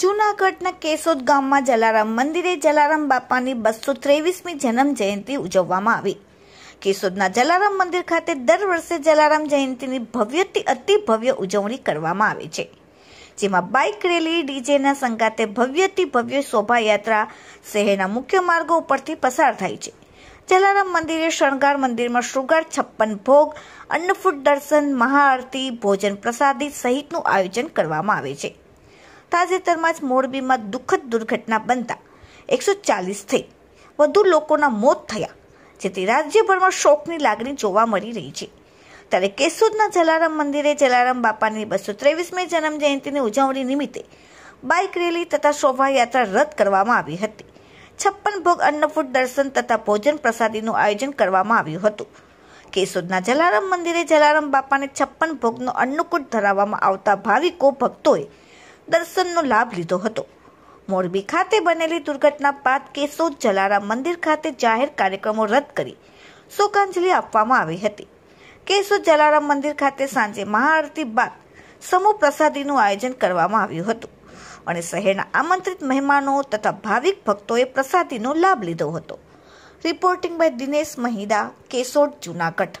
જુનાગઢના કેશોદ ગામમાં જલારામ મંદિરે જલારામ બાપાની બસો ત્રેવીસમી જન્મ જયંતિ ઉજવવામાં આવી કેશોદના જલારામ મંદિર ખાતે દર વર્ષે જલારામ જયંતિની ભવ્યથી અતિ ભવ્ય ઉજવણી કરવામાં આવે છે જેમાં બાઇક રેલી ડીજેના સંગાતે ભવ્યથી ભવ્ય શોભાયાત્રા શહેરના મુખ્ય માર્ગો ઉપરથી પસાર થાય છે જલારામ મંદિરે શણગાર મંદિરમાં શૃગાર છપ્પન ભોગ અન્નફૂટ દર્શન મહાઆરતી ભોજન પ્રસાદી સહિતનું આયોજન કરવામાં આવે છે તાજેતરમાં જ મોરબીમાં દુઃખદ દુર્ઘટના બનતા એકસો ચાલીસ થઈ વધુ લોકોના મોત થયા જેથી રાજ્યભરમાં શોકની લાગણી જોવા મળી રહી છે ત્યારે કેશોદના જલારામ મંદિરે જલારામ બાપાની બસો ત્રેવીસમી જન્મ ઉજવણી નિમિત્તે બાઇક રેલી તથા શોભાયાત્રા રદ કરવામાં આવી હતી છપ્પન ભોગ અન્નફૂટ દર્શન તથા ભોજન પ્રસાદીનું આયોજન કરવામાં આવ્યું હતું કેશોદના જલારામ મંદિરે જલારામ બાપાને છપ્પન ભોગનો અન્નકૂટ ધરાવવામાં આવતા ભાવિકો ભક્તોએ દર્શનનો લાભ લીધો હતો મોરબી ખાતે બનેલી દુર્ઘટના બાદ કેશોદ જલારામ મંદિર ખાતે જાહેર કાર્યક્રમો રદ કરી શોકાંજલિ આપવામાં આવી હતી કેશોદ જલારામ મંદિર ખાતે સાંજે મહાઆરતી બાદ સમૂહ પ્રસાદીનું આયોજન કરવામાં આવ્યું હતું અને શહેરના આમંત્રિત મહેમાનો તથા ભાવિક ભક્તોએ પ્રસાદીનો લાભ લીધો હતો રિપોર્ટિંગ બાય દિનેશ મહિદા કેસોડ જુનાગઢ